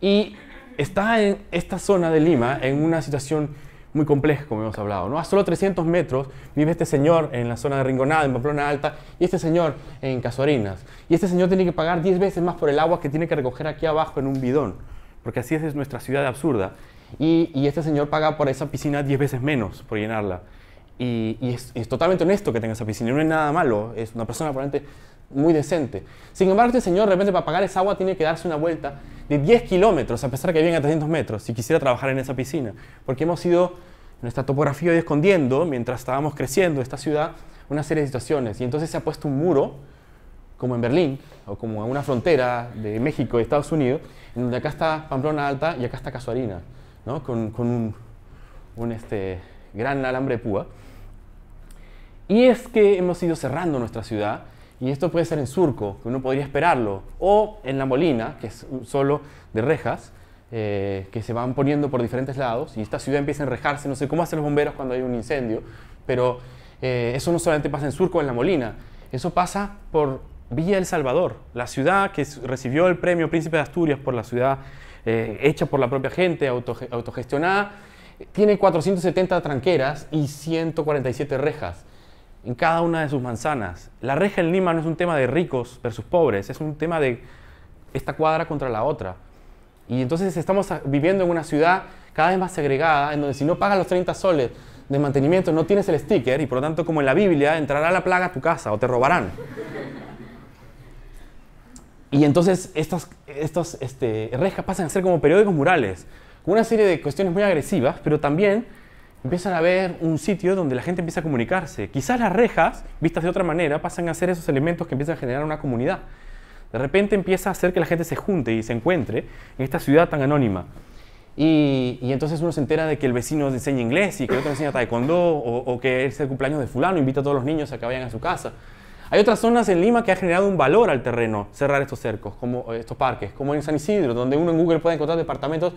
Y está en esta zona de Lima en una situación muy compleja, como hemos hablado. ¿no? A solo 300 metros vive este señor en la zona de Ringonada, en Pamplona Alta, y este señor en Casuarinas. Y este señor tiene que pagar 10 veces más por el agua que tiene que recoger aquí abajo en un bidón, porque así es nuestra ciudad absurda. Y, y este señor paga por esa piscina 10 veces menos por llenarla. Y, es, totalmente honesto que tenga esa piscina, no es nada malo, es una persona probablemente muy decente. Sin embargo, este señor de repente para pagar esa agua tiene que darse una vuelta de 10 kilómetros, a pesar que viene a 300 metros, si quisiera trabajar en esa piscina. Porque hemos ido, en nuestra topografía, y escondiendo, mientras estábamos creciendo esta ciudad, una serie de situaciones. Y entonces se ha puesto un muro, como en Berlín, o como a una frontera de México y Estados Unidos, en donde acá está Pamplona Alta y acá está Casuarina, ¿no? con, con un, este, gran alambre de púa. Y es que hemos ido cerrando nuestra ciudad y esto puede ser en Surco, que uno podría esperarlo, o en La Molina, que es solo de rejas, eh, que se van poniendo por diferentes lados y esta ciudad empieza a enrejarse, no sé cómo hacen los bomberos cuando hay un incendio, pero eh, eso no solamente pasa en Surco en La Molina, eso pasa por Villa El Salvador, la ciudad que recibió el premio Príncipe de Asturias por la ciudad eh, hecha por la propia gente, autogestionada, tiene 470 tranqueras y 147 rejas en cada una de sus manzanas. La reja en Lima no es un tema de ricos versus pobres, es un tema de esta cuadra contra la otra. Y entonces estamos viviendo en una ciudad cada vez más segregada, en donde si no pagas los 30 soles de mantenimiento no tienes el sticker y por lo tanto como en la Biblia entrará la plaga a tu casa o te robarán. Y entonces estas, este, rejas pasan a ser como periódicos murales, con una serie de cuestiones muy agresivas, pero también empiezan a ver un sitio donde la gente empieza a comunicarse. Quizás las rejas, vistas de otra manera, pasan a ser esos elementos que empiezan a generar una comunidad. De repente empieza a hacer que la gente se junte y se encuentre en esta ciudad tan anónima. Y, entonces uno se entera de que el vecino enseña inglés y que el otro enseña taekwondo o, o que es el cumpleaños de fulano, invita a todos los niños a que vayan a su casa. Hay otras zonas en Lima que ha generado un valor al terreno cerrar estos cercos, como estos parques, como en San Isidro, donde uno en Google puede encontrar departamentos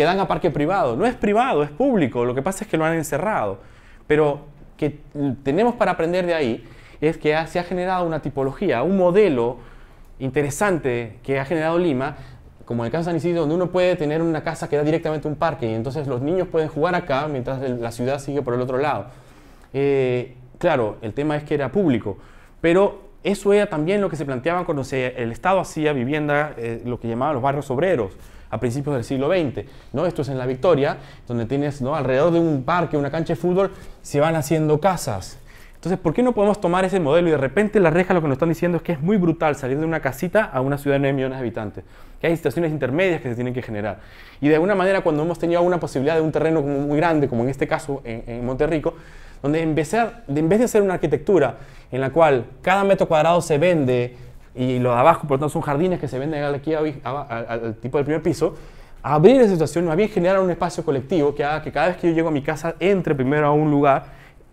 que dan a parque privado. No es privado, es público, lo que pasa es que lo han encerrado. Pero que tenemos para aprender de ahí es que se ha generado una tipología, un modelo interesante que ha generado Lima, como el caso San Isidro, donde uno puede tener una casa que da directamente un parque y entonces los niños pueden jugar acá mientras la ciudad sigue por el otro lado. Eh, claro, el tema es que era público, pero eso era también lo que se planteaba cuando el Estado hacía vivienda, eh, lo que llamaban los barrios obreros a principios del siglo XX. ¿no? Esto es en La Victoria, donde tienes alrededor de un parque, una cancha de fútbol, se van haciendo casas. Entonces, ¿por qué no podemos tomar ese modelo? Y de repente la reja lo que nos están diciendo es que es muy brutal salir de una casita a una ciudad de 9 millones de habitantes, que hay situaciones intermedias que se tienen que generar. Y de alguna manera, cuando hemos tenido una posibilidad de un terreno como muy grande, como en este caso en, en Monterrico, donde en vez de hacer una arquitectura en la cual cada metro cuadrado se vende y lo de abajo, por lo tanto, son jardines que se venden aquí al tipo del primer piso, abrir esa situación, más bien generar un espacio colectivo que haga que cada vez que yo llego a mi casa entre primero a un lugar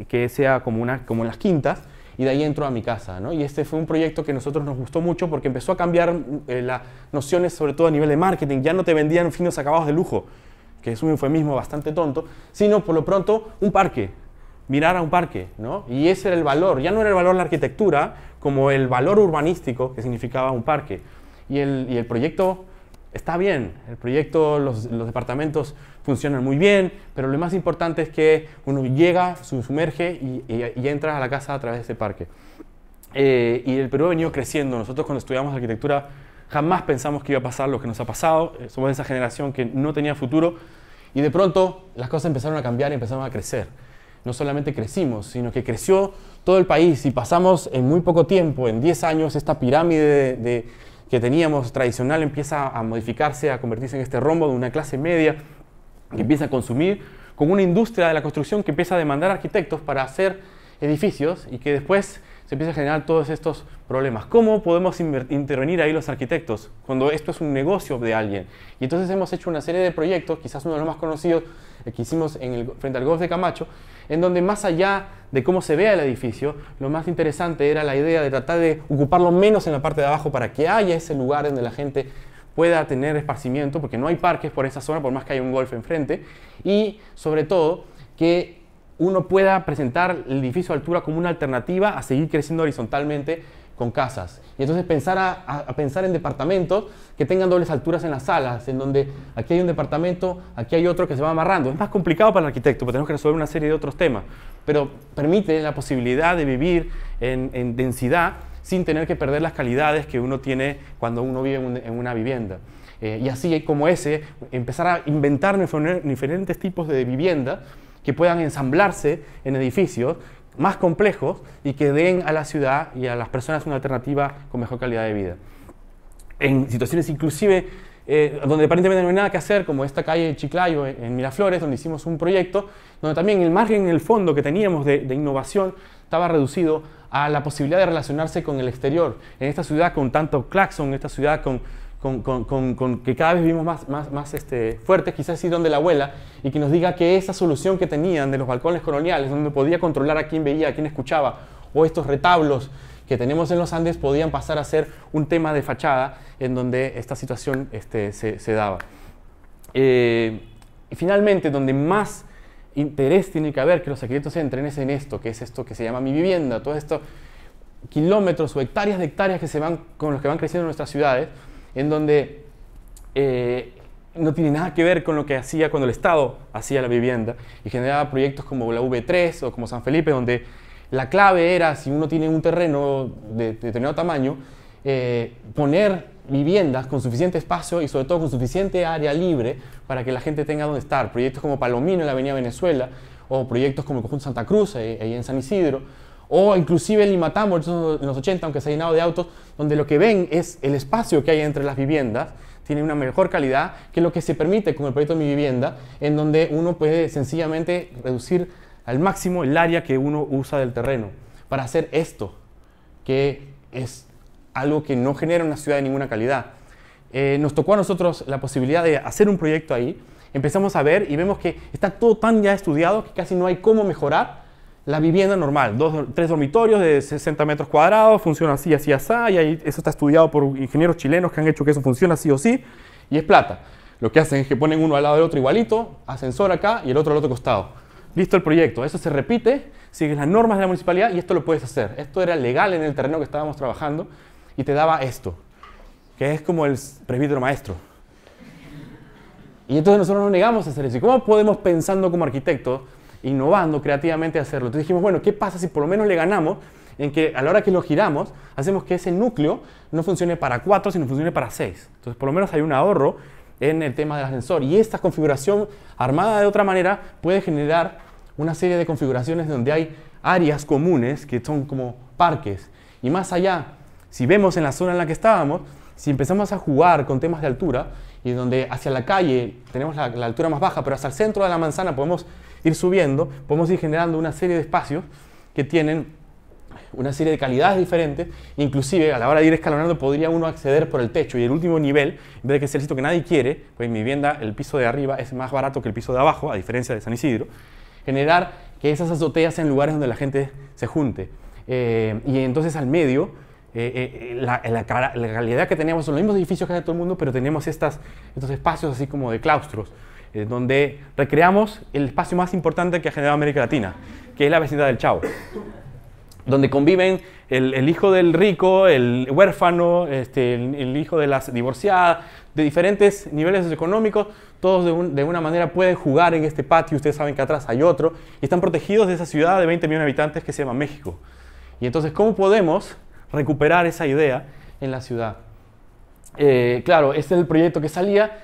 que sea como, una, como las quintas y de ahí entro a mi casa. ¿no? Y este fue un proyecto que a nosotros nos gustó mucho porque empezó a cambiar eh, las nociones, sobre todo a nivel de marketing. Ya no te vendían finos acabados de lujo, que es un eufemismo bastante tonto, sino por lo pronto un parque mirar a un parque, ¿no? Y ese era el valor, ya no era el valor la arquitectura, como el valor urbanístico que significaba un parque. Y el, proyecto está bien, el proyecto, los, departamentos funcionan muy bien, pero lo más importante es que uno llega, se sumerge y, y, entra a la casa a través de ese parque. Eh, y el Perú ha venido creciendo. Nosotros cuando estudiamos arquitectura jamás pensamos que iba a pasar lo que nos ha pasado. Eh, somos de esa generación que no tenía futuro y de pronto las cosas empezaron a cambiar y empezaron a crecer no solamente crecimos, sino que creció todo el país y pasamos en muy poco tiempo, en 10 años, esta pirámide que teníamos tradicional empieza a modificarse, a convertirse en este rombo de una clase media que empieza a consumir, con una industria de la construcción que empieza a demandar arquitectos para hacer edificios y que después se empieza a generar todos estos problemas. ¿Cómo podemos intervenir ahí los arquitectos cuando esto es un negocio de alguien? Y entonces hemos hecho una serie de proyectos, quizás uno de los más conocidos eh, que hicimos en el, frente al Golf de Camacho, en donde más allá de cómo se vea el edificio, lo más interesante era la idea de tratar de ocuparlo menos en la parte de abajo para que haya ese lugar donde la gente pueda tener esparcimiento, porque no hay parques por esa zona, por más que haya un golf enfrente, y sobre todo que uno pueda presentar el edificio a altura como una alternativa a seguir creciendo horizontalmente con casas. Y entonces pensar, a, pensar en departamentos que tengan dobles alturas en las salas, en donde aquí hay un departamento, aquí hay otro que se va amarrando. Es más complicado para el arquitecto, porque tenemos que resolver una serie de otros temas, pero permite la posibilidad de vivir en, densidad sin tener que perder las calidades que uno tiene cuando uno vive en una vivienda. Eh, y así como ese, empezar a inventar diferentes tipos de vivienda que puedan ensamblarse en edificios más complejos y que den a la ciudad y a las personas una alternativa con mejor calidad de vida. En situaciones inclusive eh, donde aparentemente no hay nada que hacer, como esta calle Chiclayo eh, en, Miraflores, donde hicimos un proyecto, donde también el margen en el fondo que teníamos de, de innovación estaba reducido a la posibilidad de relacionarse con el exterior. En esta ciudad con tanto claxon, en esta ciudad con con, que cada vez vivimos más, más, este, fuertes, quizás sí donde la abuela, y que nos diga que esa solución que tenían de los balcones coloniales, donde podía controlar a quién veía, a quién escuchaba, o estos retablos que tenemos en los Andes podían pasar a ser un tema de fachada en donde esta situación este, se, daba. Eh, y finalmente, donde más interés tiene que haber que los secretos se entren es en esto, que es esto que se llama mi vivienda, todo esto kilómetros o hectáreas de hectáreas que se van con los que van creciendo nuestras ciudades, en donde eh, no tiene nada que ver con lo que hacía cuando el Estado hacía la vivienda y generaba proyectos como la V3 o como San Felipe, donde la clave era, si uno tiene un terreno de, determinado tamaño, eh, poner viviendas con suficiente espacio y sobre todo con suficiente área libre para que la gente tenga donde estar. Proyectos como Palomino en la Avenida Venezuela o proyectos como el Conjunto Santa Cruz, ahí en San Isidro, o inclusive en Tambo, en los 80, aunque se ha llenado de autos, donde lo que ven es el espacio que hay entre las viviendas, tiene una mejor calidad que lo que se permite con el proyecto de Mi Vivienda, en donde uno puede sencillamente reducir al máximo el área que uno usa del terreno para hacer esto, que es algo que no genera una ciudad de ninguna calidad. Eh, nos tocó a nosotros la posibilidad de hacer un proyecto ahí, empezamos a ver y vemos que está todo tan ya estudiado que casi no hay cómo mejorar la vivienda normal, dos, tres dormitorios de 60 metros cuadrados, funciona así, así, así, y eso está estudiado por ingenieros chilenos que han hecho que eso funciona así o sí, y es plata. Lo que hacen es que ponen uno al lado del otro igualito, ascensor acá y el otro al otro costado. Listo el proyecto, eso se repite, sigues las normas de la municipalidad y esto lo puedes hacer. Esto era legal en el terreno que estábamos trabajando y te daba esto, que es como el presbítero maestro. Y entonces nosotros nos negamos a hacer eso. cómo podemos pensando como arquitectos innovando creativamente a hacerlo. Entonces dijimos, bueno, ¿qué pasa si por lo menos le ganamos en que a la hora que lo giramos, hacemos que ese núcleo no funcione para cuatro, sino funcione para seis? Entonces por lo menos hay un ahorro en el tema del ascensor. Y esta configuración armada de otra manera puede generar una serie de configuraciones donde hay áreas comunes que son como parques. Y más allá, si vemos en la zona en la que estábamos, si empezamos a jugar con temas de altura y donde hacia la calle tenemos la, la altura más baja, pero hacia el centro de la manzana podemos ir subiendo, podemos ir generando una serie de espacios que tienen una serie de calidades diferentes, inclusive a la hora de ir escalonando podría uno acceder por el techo y el último nivel, en vez de que sea el sitio que nadie quiere, pues en mi vivienda el piso de arriba es más barato que el piso de abajo, a diferencia de San Isidro, generar que esas azoteas sean lugares donde la gente se junte. Eh, y entonces al medio, eh, eh, la, realidad calidad que teníamos son los mismos edificios que hay todo el mundo, pero tenemos estos espacios así como de claustros, eh, donde recreamos el espacio más importante que ha generado América Latina, que es la vecindad del Chavo, donde conviven el, hijo del rico, el huérfano, este, el, hijo de las divorciadas, de diferentes niveles económicos todos de, una manera pueden jugar en este patio, ustedes saben que atrás hay otro, y están protegidos de esa ciudad de 20 millones habitantes que se llama México. Y entonces, ¿cómo podemos recuperar esa idea en la ciudad? Eh, claro, este es el proyecto que salía,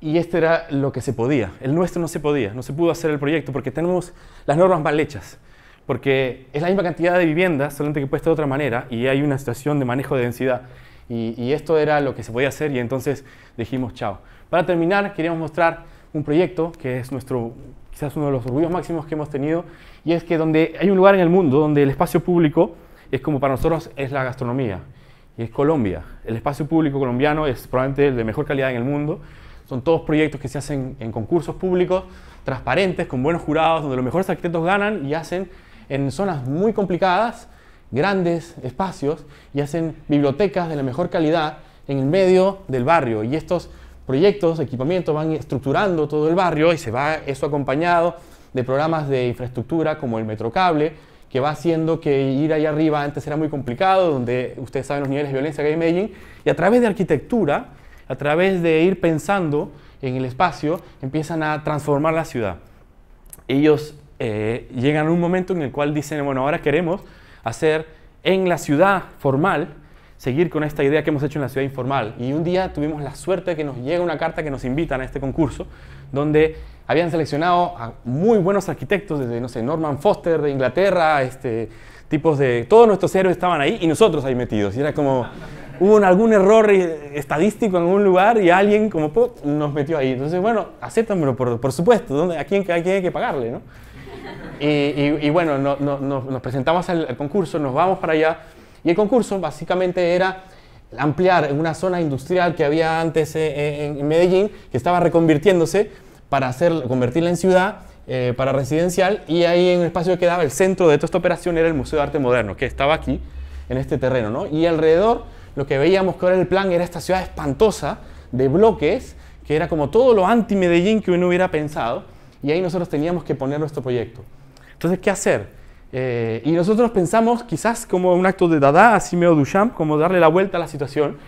y este era lo que se podía. El nuestro no se podía, no se pudo hacer el proyecto porque tenemos las normas mal hechas. Porque es la misma cantidad de viviendas, solamente que puesta de otra manera y hay una situación de manejo de densidad. Y, esto era lo que se podía hacer y entonces dijimos chao. Para terminar, queríamos mostrar un proyecto que es nuestro quizás uno de los orgullos máximos que hemos tenido y es que donde hay un lugar en el mundo donde el espacio público es como para nosotros es la gastronomía y es Colombia. El espacio público colombiano es probablemente el de mejor calidad en el mundo son todos proyectos que se hacen en concursos públicos, transparentes, con buenos jurados, donde los mejores arquitectos ganan y hacen en zonas muy complicadas grandes espacios y hacen bibliotecas de la mejor calidad en el medio del barrio. Y estos proyectos, equipamientos van estructurando todo el barrio y se va eso acompañado de programas de infraestructura como el Metrocable, que va haciendo que ir ahí arriba antes era muy complicado, donde ustedes saben los niveles de violencia que hay en Medellín, y a través de arquitectura a través de ir pensando en el espacio, empiezan a transformar la ciudad. Ellos eh, llegan a un momento en el cual dicen, bueno, ahora queremos hacer en la ciudad formal, seguir con esta idea que hemos hecho en la ciudad informal. Y un día tuvimos la suerte de que nos llega una carta que nos invitan a este concurso, donde habían seleccionado a muy buenos arquitectos, desde, no sé, Norman Foster de Inglaterra, este, tipos de... Todos nuestros héroes estaban ahí y nosotros ahí metidos. Y era como hubo algún error eh, estadístico en algún lugar y alguien como nos metió ahí. Entonces, bueno, acéptamelo, por, por supuesto, ¿dónde, a, quién, quién hay que pagarle? ¿no? Y, y, bueno, nos presentamos al, concurso, nos vamos para allá y el concurso básicamente era ampliar una zona industrial que había antes eh, eh, en, Medellín, que estaba reconvirtiéndose para hacer, convertirla en ciudad para residencial y ahí en un espacio que daba el centro de toda esta operación era el Museo de Arte Moderno, que estaba aquí, en este terreno, ¿no? Y alrededor lo que veíamos que ahora el plan era esta ciudad espantosa de bloques, que era como todo lo anti-Medellín que uno hubiera pensado, y ahí nosotros teníamos que poner nuestro proyecto. Entonces, ¿qué hacer? Eh, y nosotros pensamos quizás como un acto de Dada, así medio Duchamp, como darle la vuelta a la situación,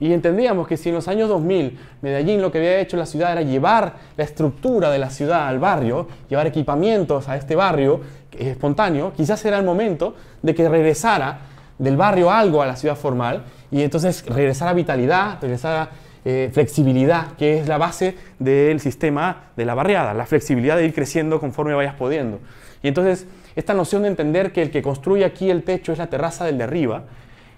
y entendíamos que si en los años 2000 Medellín lo que había hecho la ciudad era llevar la estructura de la ciudad al barrio, llevar equipamientos a este barrio espontáneo, quizás era el momento de que regresara del barrio algo a la ciudad formal y entonces regresar a vitalidad, regresar a eh, flexibilidad, que es la base del sistema de la barriada, la flexibilidad de ir creciendo conforme vayas pudiendo. Y entonces esta noción de entender que el que construye aquí el techo es la terraza del de arriba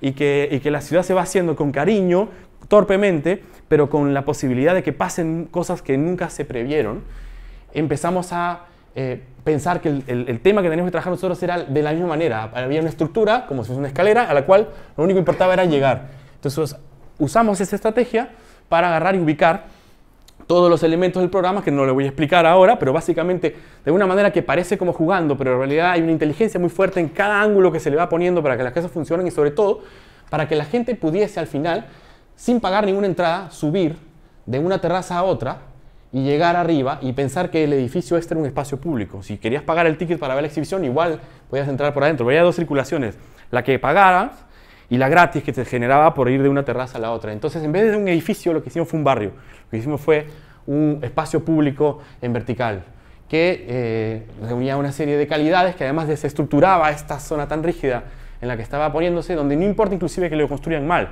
y que, y que la ciudad se va haciendo con cariño, torpemente, pero con la posibilidad de que pasen cosas que nunca se previeron, empezamos a eh, pensar que el, el, tema que teníamos que trabajar nosotros era de la misma manera. Había una estructura, como si fuese una escalera, a la cual lo único que importaba era llegar. Entonces usamos esa estrategia para agarrar y ubicar todos los elementos del programa, que no le voy a explicar ahora, pero básicamente de una manera que parece como jugando, pero en realidad hay una inteligencia muy fuerte en cada ángulo que se le va poniendo para que las cosas funcionen y sobre todo para que la gente pudiese al final, sin pagar ninguna entrada, subir de una terraza a otra y llegar arriba y pensar que el edificio este era un espacio público. Si querías pagar el ticket para ver la exhibición, igual podías entrar por adentro. Había dos circulaciones, la que pagaras y la gratis que te generaba por ir de una terraza a la otra. Entonces, en vez de un edificio, lo que hicimos fue un barrio. Lo que hicimos fue un espacio público en vertical que eh, reunía una serie de calidades que además desestructuraba esta zona tan rígida en la que estaba poniéndose, donde no importa inclusive que lo construyan mal,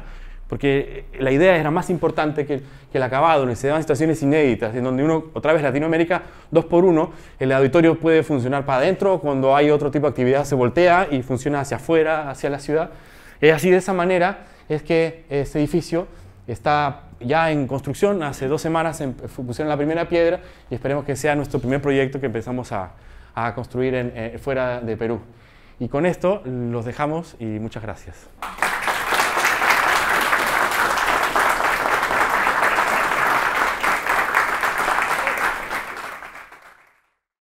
porque la idea era más importante que, el acabado, donde se daban situaciones inéditas, en donde uno, otra vez Latinoamérica, dos por uno, el auditorio puede funcionar para adentro, cuando hay otro tipo de actividad se voltea y funciona hacia afuera, hacia la ciudad. Es así de esa manera es que este edificio está ya en construcción, hace dos semanas em, pusieron la primera piedra y esperemos que sea nuestro primer proyecto que empezamos a, construir eh, fuera de Perú. Y con esto los dejamos y muchas gracias.